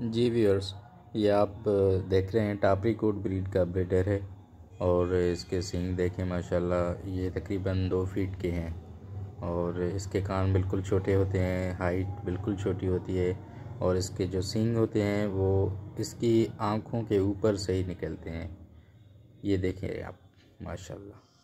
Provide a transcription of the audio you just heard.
जी viewers ये आप देख रहे हैं टापरी कोट ब्रीड का ब्रेडर है और इसके सिंग देखें माशाल्लाह ये तकरीबन दो फीट के हैं और इसके कान बिल्कुल छोटे होते हैं हाइट बिल्कुल छोटी होती है और इसके जो सींग होते हैं वो इसकी आँखों के ऊपर से ही निकलते हैं ये देखें आप माशाल्लाह